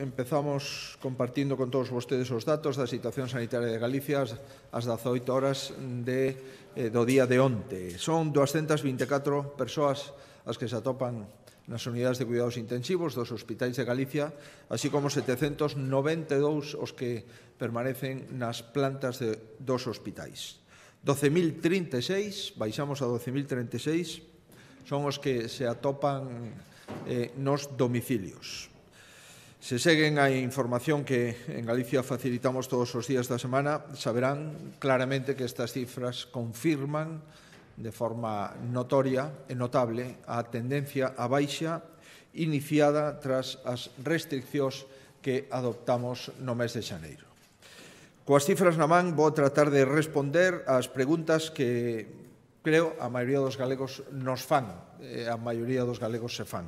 empezamos compartindo con todos vostedes os datos da situación sanitaria de Galicia ás, 18 horas de, eh, do día de onte. Son 224 persoas as que se atopan nas unidades de cuidados intensivos dos hospitais de Galicia, así como 792 os que permanecen nas plantas de, dos hospitais. 12.036, baixamos a 12.036, son os que se atopan eh, nos domicilios. Se seguen a información que en Galicia facilitamos todos os días da semana, saberán claramente que estas cifras confirman de forma notoria e notable a tendencia a baixa iniciada tras as restriccións que adoptamos no mes de xaneiro. Coas cifras na man vou tratar de responder ás preguntas que creo a maioría dos galegos nos fan, a maioría dos galegos se fan.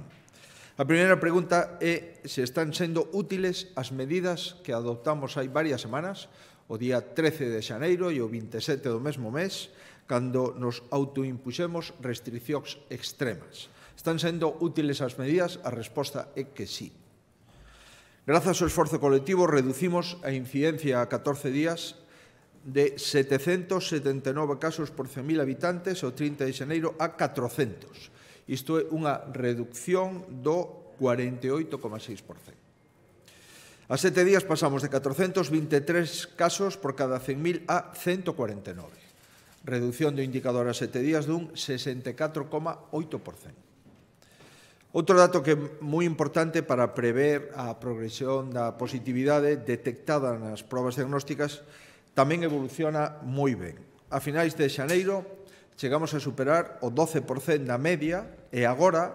A primeira pregunta é se están sendo útiles as medidas que adoptamos hai varias semanas, o día 13 de xaneiro e o 27 do mesmo mes, cando nos autoimpuxemos restriccións extremas. Están sendo útiles as medidas? A resposta é que sí. Grazas ao esforzo colectivo, reducimos a incidencia a 14 días de 779 casos por 100.000 habitantes o 30 de xaneiro a 400. Isto é unha reducción do 48,6%. A sete días pasamos de 423 casos por cada 100.000 a 149. Reducción do indicador a sete días dun 64,8%. Outro dato que é moi importante para prever a progresión da positividade detectada nas probas diagnósticas tamén evoluciona moi ben. A finais de xaneiro, chegamos a superar o 12% da media e agora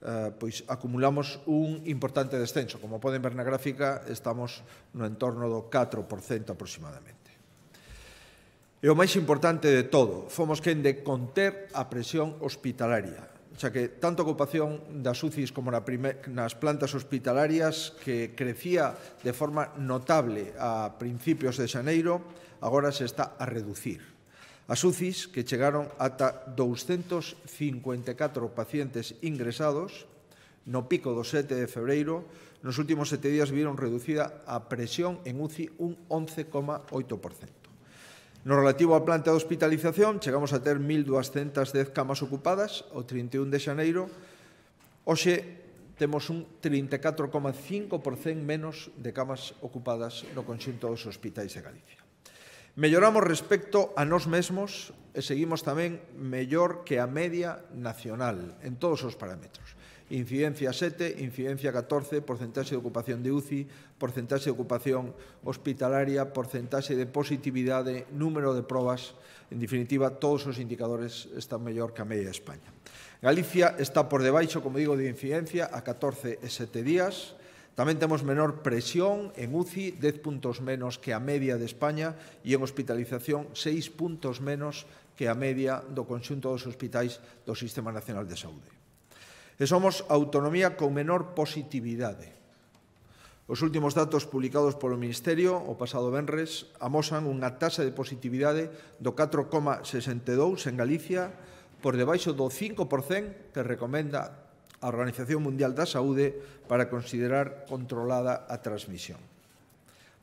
eh, pois acumulamos un importante descenso. Como poden ver na gráfica, estamos no entorno do 4% aproximadamente. E o máis importante de todo, fomos quen de conter a presión hospitalaria, xa que tanto a ocupación das UCIs como na nas plantas hospitalarias que crecía de forma notable a principios de xaneiro, agora se está a reducir. As UCIs, que chegaron ata 254 pacientes ingresados, no pico do 7 de febreiro, nos últimos sete días viron reducida a presión en UCI un 11,8%. No relativo á planta de hospitalización, chegamos a ter 1.210 camas ocupadas o 31 de xaneiro. Oxe, temos un 34,5% menos de camas ocupadas no conxunto dos hospitais de Galicia. Melloramos respecto a nós mesmos e seguimos tamén mellor que a media nacional en todos os parámetros. Incidencia 7, incidencia 14, porcentaxe de ocupación de UCI, porcentaxe de ocupación hospitalaria, porcentaxe de positividade, número de probas, en definitiva, todos os indicadores están mellor que a media de España. Galicia está por debaixo, como digo, de incidencia a 14 e 7 días, Tamén temos menor presión en UCI, 10 puntos menos que a media de España e en hospitalización 6 puntos menos que a media do conxunto dos hospitais do Sistema Nacional de Saúde. E somos autonomía con menor positividade. Os últimos datos publicados polo Ministerio o pasado Benres amosan unha taxa de positividade do 4,62 en Galicia por debaixo do 5% que recomenda a Organización Mundial da Saúde para considerar controlada a transmisión.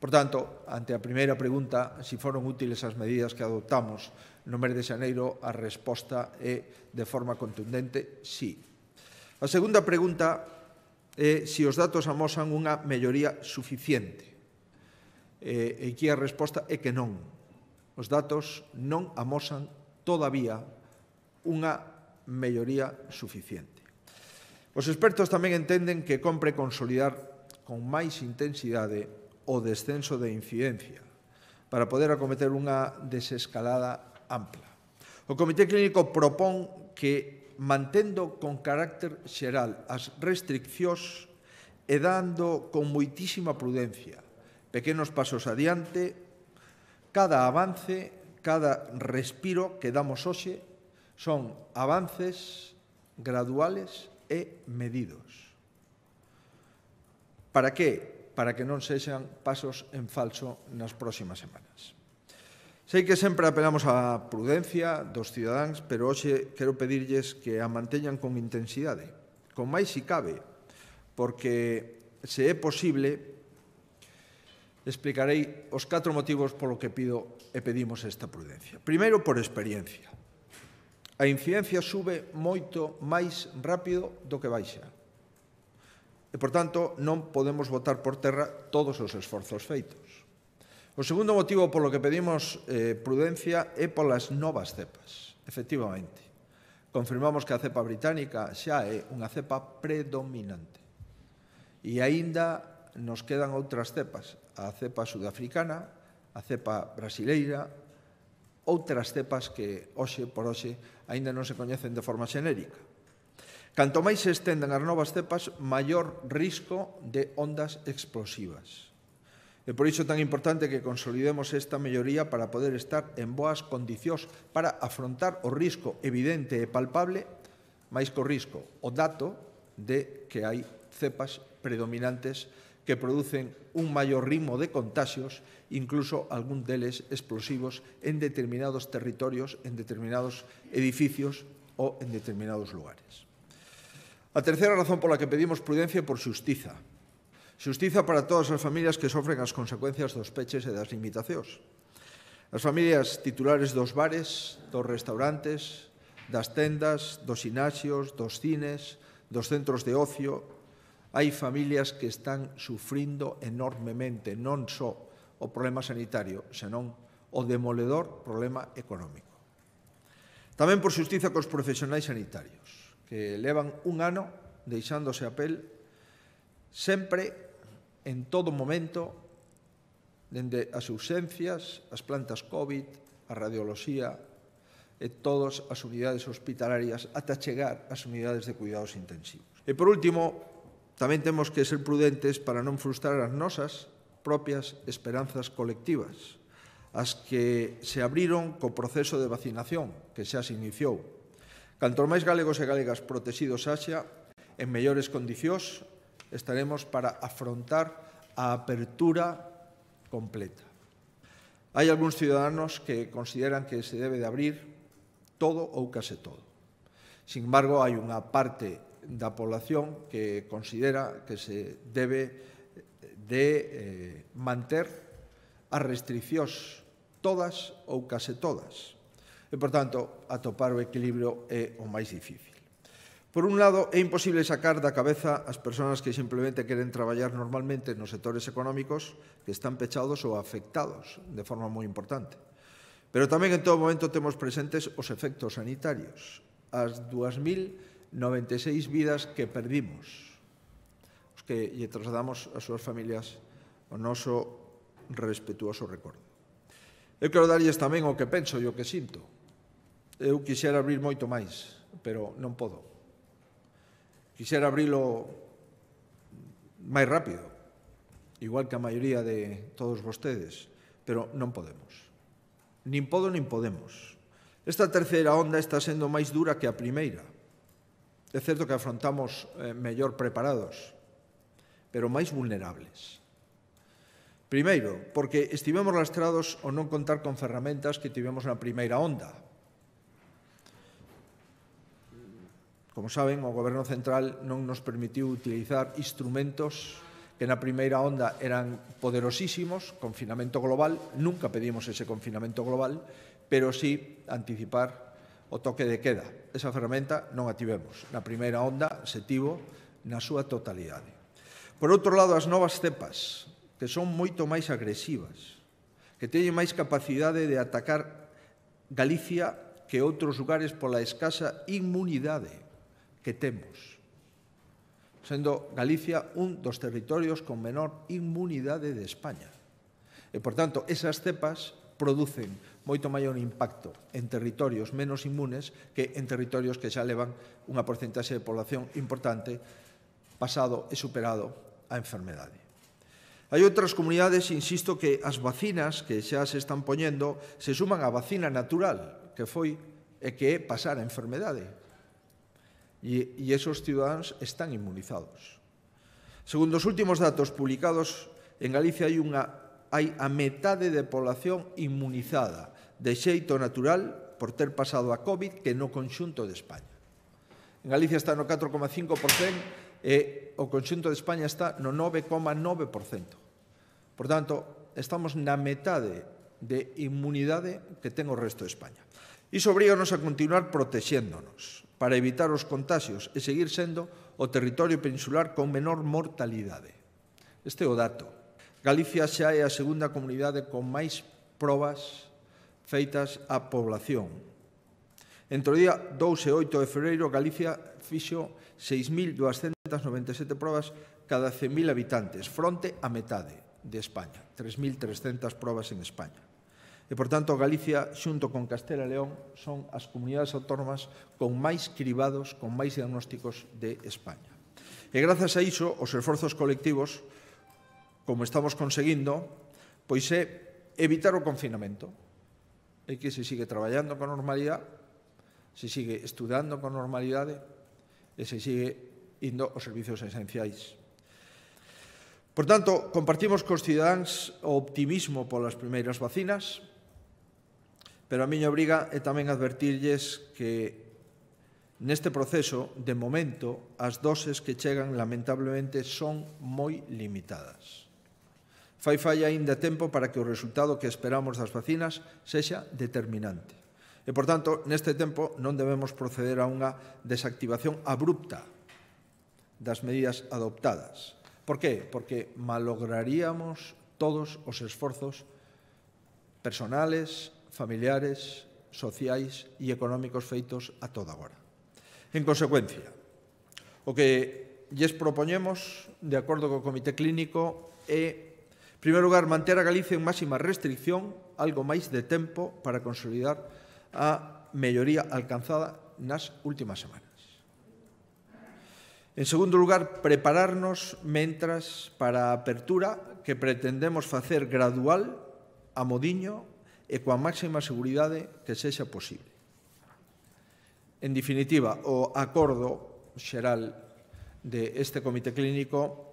Por tanto, ante a primeira pregunta, se si foron útiles as medidas que adoptamos no mes de xaneiro, a resposta é de forma contundente sí. A segunda pregunta é se os datos amosan unha melloría suficiente. E, e aquí a resposta é que non. Os datos non amosan todavía unha melloría suficiente. Os expertos tamén entenden que compre consolidar con máis intensidade o descenso de incidencia para poder acometer unha desescalada ampla. O Comité Clínico propón que, mantendo con carácter xeral as restriccións e dando con moitísima prudencia pequenos pasos adiante, cada avance, cada respiro que damos hoxe son avances graduales e medidos. Para que? Para que non sexan pasos en falso nas próximas semanas. Sei que sempre apelamos á prudencia dos cidadáns, pero hoxe quero pedirlles que a manteñan con intensidade, con máis si cabe, porque se é posible explicarei os catro motivos polo que pido e pedimos esta prudencia. Primeiro, por experiencia a incidencia sube moito máis rápido do que baixa. E, por tanto, non podemos botar por terra todos os esforzos feitos. O segundo motivo polo que pedimos eh, prudencia é polas novas cepas, efectivamente. Confirmamos que a cepa británica xa é unha cepa predominante. E aínda nos quedan outras cepas, a cepa sudafricana, a cepa brasileira, outras cepas que hoxe por hoxe aínda non se coñecen de forma xenérica. Canto máis se estendan as novas cepas, maior risco de ondas explosivas. E por iso tan importante que consolidemos esta melloría para poder estar en boas condicións para afrontar o risco evidente e palpable, máis co risco, o dato de que hai cepas predominantes que producen un maior ritmo de contagios, incluso algún deles explosivos en determinados territorios, en determinados edificios ou en determinados lugares. A terceira razón pola que pedimos prudencia por xustiza. Xustiza para todas as familias que sofren as consecuencias dos peches e das limitacións. As familias titulares dos bares, dos restaurantes, das tendas, dos inaxios, dos cines, dos centros de ocio, hai familias que están sufrindo enormemente non só o problema sanitario, senón o demoledor problema económico. Tamén por xustiza cos profesionais sanitarios, que levan un ano deixándose a pel sempre, en todo momento, dende as ausencias, as plantas COVID, a radioloxía, e todas as unidades hospitalarias ata chegar ás unidades de cuidados intensivos. E por último, Tamén temos que ser prudentes para non frustrar as nosas propias esperanzas colectivas, as que se abriron co proceso de vacinación que xa se iniciou. Cantos máis galegos e galegas protegidos haxa, en mellores condicións estaremos para afrontar a apertura completa. Hai algúns ciudadanos que consideran que se debe de abrir todo ou case todo. Sin embargo, hai unha parte da población que considera que se debe de eh, manter as restriccións todas ou case todas. E, por tanto, atopar o equilibrio é o máis difícil. Por un lado, é imposible sacar da cabeza as persoas que simplemente queren traballar normalmente nos sectores económicos que están pechados ou afectados de forma moi importante. Pero tamén en todo momento temos presentes os efectos sanitarios. As 2.000 96 vidas que perdimos, os que lle trasladamos ás súas familias o noso respetuoso recordo. Eu quero darlles tamén o que penso e o que sinto. Eu quixera abrir moito máis, pero non podo. Quixera abrilo máis rápido, igual que a maioría de todos vostedes, pero non podemos. Nin podo, nin podemos. Esta terceira onda está sendo máis dura que a primeira É certo que afrontamos eh, mellor preparados, pero máis vulnerables. Primeiro, porque estivemos lastrados ao non contar con ferramentas que tivemos na primeira onda. Como saben, o Goberno Central non nos permitiu utilizar instrumentos que na primeira onda eran poderosísimos, confinamento global, nunca pedimos ese confinamento global, pero sí anticipar o toque de queda. Esa ferramenta non a tivemos. Na primeira onda se tivo na súa totalidade. Por outro lado, as novas cepas, que son moito máis agresivas, que teñen máis capacidade de atacar Galicia que outros lugares pola escasa inmunidade que temos, sendo Galicia un dos territorios con menor inmunidade de España. E, por tanto, esas cepas producen moito maior impacto en territorios menos inmunes que en territorios que xa levan unha porcentaxe de población importante pasado e superado a enfermedade. Hai outras comunidades, insisto, que as vacinas que xa se están poñendo se suman á vacina natural, que foi e que é pasar a enfermedade. E, e esos cidadáns están inmunizados. Segundo os últimos datos publicados, en Galicia hai, unha, hai a metade de población inmunizada de xeito natural por ter pasado a COVID que no conxunto de España. En Galicia está no 4,5% e o conxunto de España está no 9,9%. Por tanto, estamos na metade de inmunidade que ten o resto de España. Iso obríganos a continuar protexéndonos para evitar os contagios e seguir sendo o territorio peninsular con menor mortalidade. Este é o dato. Galicia xa é a segunda comunidade con máis probas feitas á población. Entre o día 2 e 8 de febreiro, Galicia fixo 6.297 probas cada 100.000 habitantes, fronte a metade de España, 3.300 probas en España. E, portanto, Galicia, xunto con Castela e León, son as comunidades autónomas con máis cribados, con máis diagnósticos de España. E grazas a iso, os esforzos colectivos, como estamos conseguindo, pois é evitar o confinamento, é que se sigue traballando con normalidade, se sigue estudando con normalidade e se sigue indo aos servizos esenciais. Por tanto, compartimos cos cidadáns o optimismo polas primeiras vacinas, pero a miña obriga é tamén advertirlles que Neste proceso, de momento, as doses que chegan lamentablemente son moi limitadas. Fai falla aínda tempo para que o resultado que esperamos das vacinas sexa determinante. E, por tanto, neste tempo non debemos proceder a unha desactivación abrupta das medidas adoptadas. Por qué? Porque malograríamos todos os esforzos personales, familiares, sociais e económicos feitos a toda agora. En consecuencia, o que lles propoñemos, de acordo co Comité Clínico, é En primeiro lugar, manter a Galicia en máxima restricción, algo máis de tempo para consolidar a melloría alcanzada nas últimas semanas. En segundo lugar, prepararnos mentras para a apertura que pretendemos facer gradual a modiño e coa máxima seguridade que sexa posible. En definitiva, o acordo xeral de este comité clínico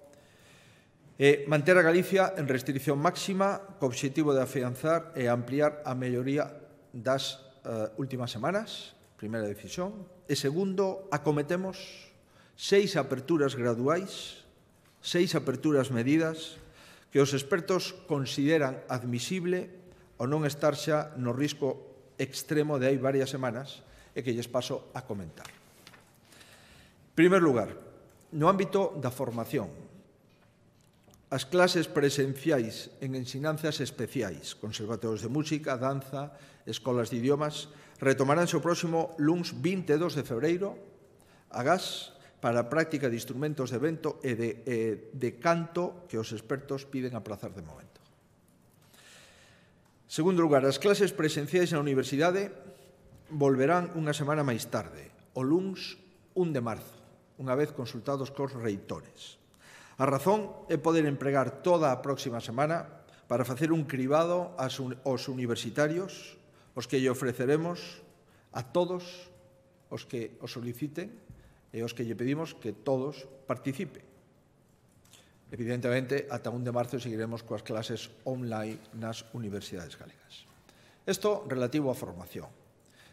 E eh, manter a Galicia en restricción máxima co obxectivo de afianzar e ampliar a melloría das uh, últimas semanas, primeira decisión, e segundo, acometemos seis aperturas graduais, seis aperturas medidas que os expertos consideran admisible ou non estar xa no risco extremo de hai varias semanas e que lles paso a comentar. En primer lugar, no ámbito da formación, As clases presenciais en ensinanzas especiais, conservatorios de música, danza, escolas de idiomas, retomarán o próximo luns 22 de febreiro a gas para a práctica de instrumentos de vento e de, e de canto que os expertos piden aprazar de momento. Segundo lugar, as clases presenciais na universidade volverán unha semana máis tarde, o luns 1 de marzo, unha vez consultados cos reitores. A razón é poder empregar toda a próxima semana para facer un cribado aos universitarios, os que lle ofreceremos a todos os que o soliciten e os que lle pedimos que todos participen. Evidentemente, ata 1 de marzo seguiremos coas clases online nas universidades galegas. Isto relativo á formación.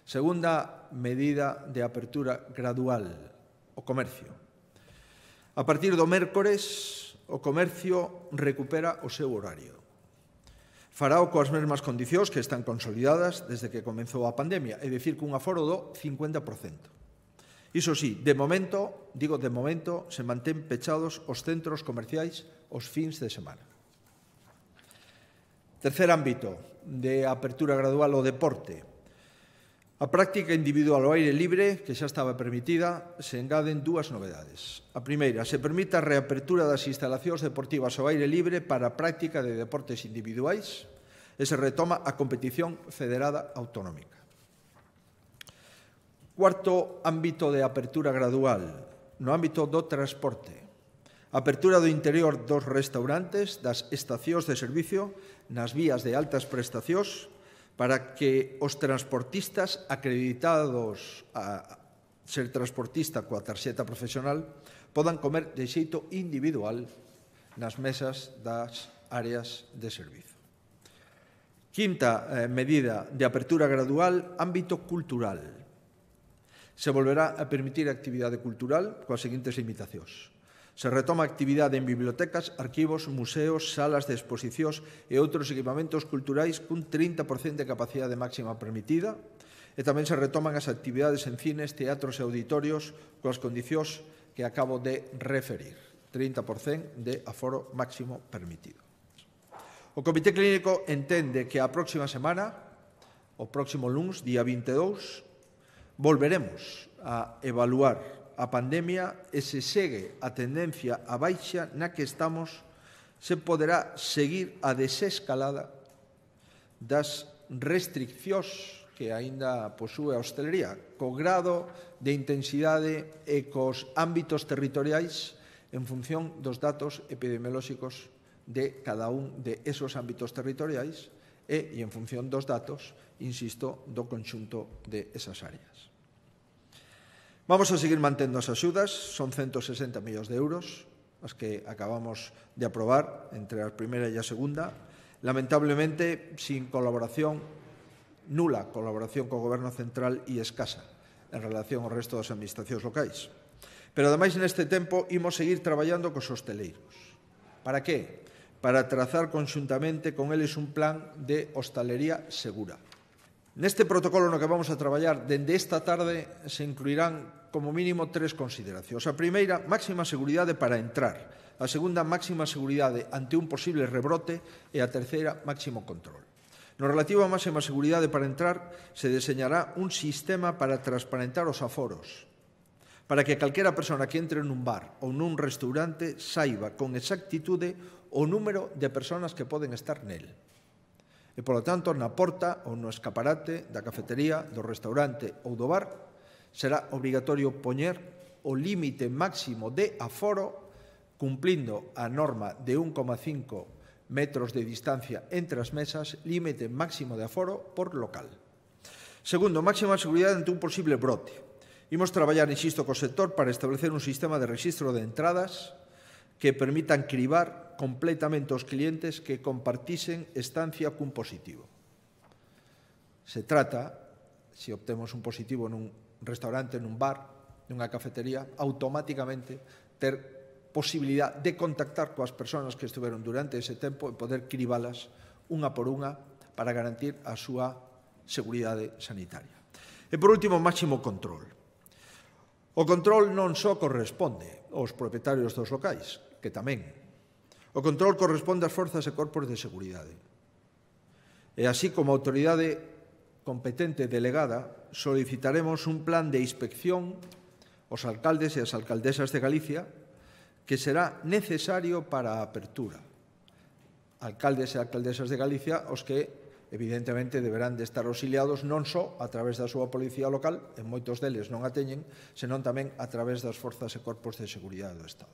Segunda medida de apertura gradual, o comercio. A partir do mércores, o comercio recupera o seu horario. Farao coas mesmas condicións que están consolidadas desde que comenzou a pandemia, é dicir, cun aforo do 50%. Iso sí, de momento, digo de momento, se mantén pechados os centros comerciais os fins de semana. Tercer ámbito de apertura gradual o deporte. A práctica individual ao aire libre, que xa estaba permitida, se engaden dúas novedades. A primeira, se permite a reapertura das instalacións deportivas ao aire libre para a práctica de deportes individuais e se retoma a competición federada autonómica. Cuarto ámbito de apertura gradual, no ámbito do transporte. Apertura do interior dos restaurantes, das estacións de servicio, nas vías de altas prestacións, para que os transportistas acreditados a ser transportista coa tarxeta profesional podan comer de xeito individual nas mesas das áreas de servizo. Quinta eh, medida de apertura gradual, ámbito cultural. Se volverá a permitir a actividade cultural coas seguintes limitacións. Se retoma a actividade en bibliotecas, arquivos, museos, salas de exposicións e outros equipamentos culturais cun 30% de capacidade máxima permitida, e tamén se retoman as actividades en cines, teatros e auditorios coas condicións que acabo de referir, 30% de aforo máximo permitido. O Comité Clínico entende que a próxima semana, o próximo lunes, día 22, volveremos a evaluar a pandemia e se segue a tendencia a baixa na que estamos, se poderá seguir a desescalada das restriccións que aínda posúe a hostelería, co grado de intensidade e cos ámbitos territoriais en función dos datos epidemiolóxicos de cada un de esos ámbitos territoriais e, e en función dos datos, insisto, do conxunto de esas áreas. Vamos a seguir mantendo as axudas, son 160 millóns de euros as que acabamos de aprobar entre a primeira e a segunda, lamentablemente sin colaboración, nula colaboración co Goberno Central e escasa en relación ao resto das administracións locais. Pero ademais neste tempo imos seguir traballando cos hosteleiros. Para que? Para trazar conxuntamente con eles un plan de hostalería segura. Neste protocolo no que vamos a traballar dende esta tarde se incluirán como mínimo tres consideracións. A primeira, máxima seguridade para entrar. A segunda, máxima seguridade ante un posible rebrote. E a terceira, máximo control. No relativo a máxima seguridade para entrar, se deseñará un sistema para transparentar os aforos, para que calquera persona que entre nun bar ou nun restaurante saiba con exactitude o número de personas que poden estar nel e, polo tanto, na porta ou no escaparate da cafetería, do restaurante ou do bar, será obrigatorio poñer o límite máximo de aforo cumplindo a norma de 1,5 metros de distancia entre as mesas, límite máximo de aforo por local. Segundo, máxima seguridade ante un posible brote. Imos traballar, insisto, co sector para establecer un sistema de registro de entradas que permitan cribar completamente aos clientes que compartisen estancia cun positivo. Se trata, se obtemos un positivo nun restaurante, nun bar, nunha cafetería, automáticamente ter posibilidad de contactar coas persoas que estiveron durante ese tempo e poder cribalas unha por unha para garantir a súa seguridade sanitaria. E por último, máximo control. O control non só corresponde aos propietarios dos locais, que tamén O control corresponde ás forzas e corpos de seguridade. E así como autoridade competente delegada, solicitaremos un plan de inspección aos alcaldes e as alcaldesas de Galicia que será necesario para a apertura. Alcaldes e alcaldesas de Galicia os que, evidentemente, deberán de estar auxiliados non só a través da súa policía local, en moitos deles non a teñen, senón tamén a través das forzas e corpos de seguridade do Estado.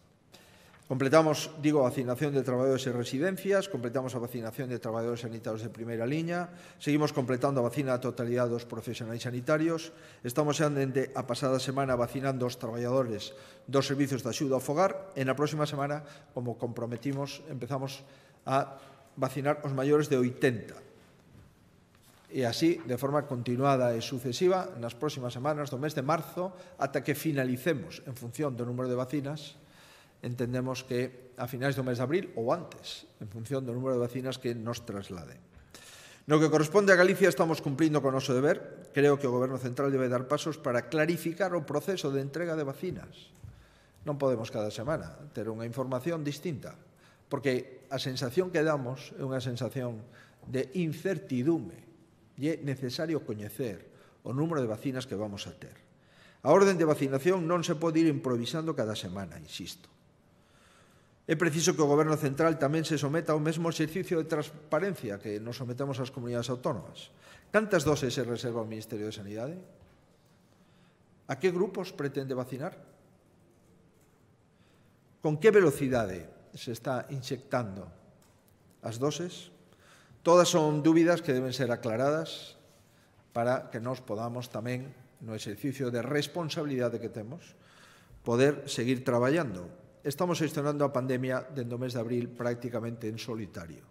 Completamos, digo, a vacinación de traballadores e residencias, completamos a vacinación de traballadores sanitarios de primeira liña, seguimos completando a vacina a totalidade dos profesionais sanitarios, estamos xa dende a pasada semana vacinando os traballadores dos servizos de axuda ao fogar, e na próxima semana, como comprometimos, empezamos a vacinar os maiores de 80. E así, de forma continuada e sucesiva, nas próximas semanas do mes de marzo, ata que finalicemos, en función do número de vacinas, entendemos que a finais do mes de abril ou antes, en función do número de vacinas que nos traslade. No que corresponde a Galicia estamos cumplindo con o noso deber. Creo que o Goberno Central debe dar pasos para clarificar o proceso de entrega de vacinas. Non podemos cada semana ter unha información distinta, porque a sensación que damos é unha sensación de incertidume. E é necesario coñecer o número de vacinas que vamos a ter. A orden de vacinación non se pode ir improvisando cada semana, insisto. É preciso que o Goberno Central tamén se someta ao mesmo exercicio de transparencia que nos sometemos ás comunidades autónomas. Cantas doses se reserva o Ministerio de Sanidade? A que grupos pretende vacinar? Con que velocidade se está inxectando as doses? Todas son dúbidas que deben ser aclaradas para que nos podamos tamén, no exercicio de responsabilidade que temos, poder seguir traballando Estamos gestionando a pandemia dende o mes de abril prácticamente en solitario.